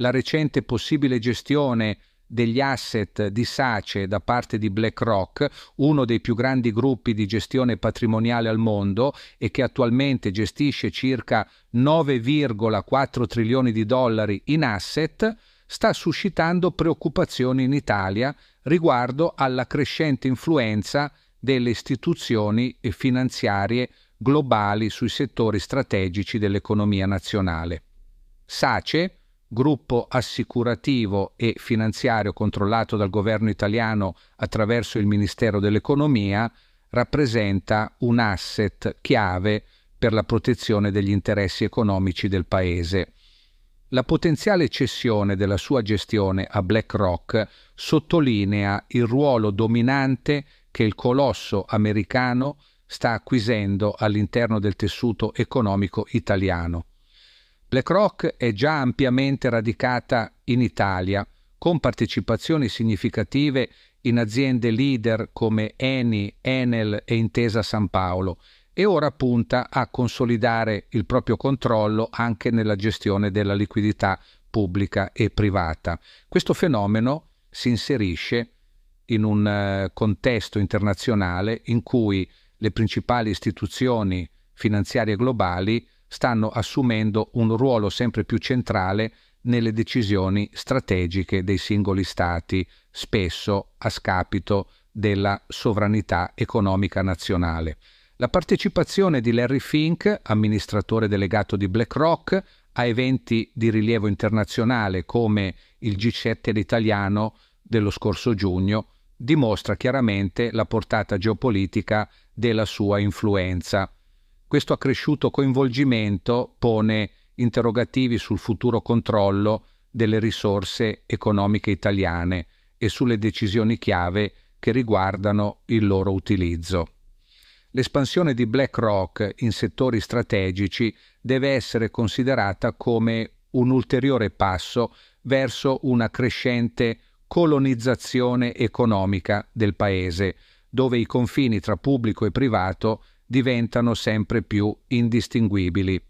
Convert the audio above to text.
la recente possibile gestione degli asset di SACE da parte di BlackRock, uno dei più grandi gruppi di gestione patrimoniale al mondo e che attualmente gestisce circa 9,4 trilioni di dollari in asset, sta suscitando preoccupazioni in Italia riguardo alla crescente influenza delle istituzioni finanziarie globali sui settori strategici dell'economia nazionale. SACE, gruppo assicurativo e finanziario controllato dal governo italiano attraverso il Ministero dell'Economia, rappresenta un asset chiave per la protezione degli interessi economici del Paese. La potenziale cessione della sua gestione a BlackRock sottolinea il ruolo dominante che il colosso americano sta acquisendo all'interno del tessuto economico italiano le Croc è già ampiamente radicata in Italia, con partecipazioni significative in aziende leader come Eni, Enel e Intesa San Paolo e ora punta a consolidare il proprio controllo anche nella gestione della liquidità pubblica e privata. Questo fenomeno si inserisce in un eh, contesto internazionale in cui le principali istituzioni finanziarie globali stanno assumendo un ruolo sempre più centrale nelle decisioni strategiche dei singoli Stati, spesso a scapito della sovranità economica nazionale. La partecipazione di Larry Fink, amministratore delegato di BlackRock, a eventi di rilievo internazionale come il G7 italiano dello scorso giugno, dimostra chiaramente la portata geopolitica della sua influenza questo accresciuto coinvolgimento pone interrogativi sul futuro controllo delle risorse economiche italiane e sulle decisioni chiave che riguardano il loro utilizzo. L'espansione di BlackRock in settori strategici deve essere considerata come un ulteriore passo verso una crescente colonizzazione economica del Paese, dove i confini tra pubblico e privato diventano sempre più indistinguibili.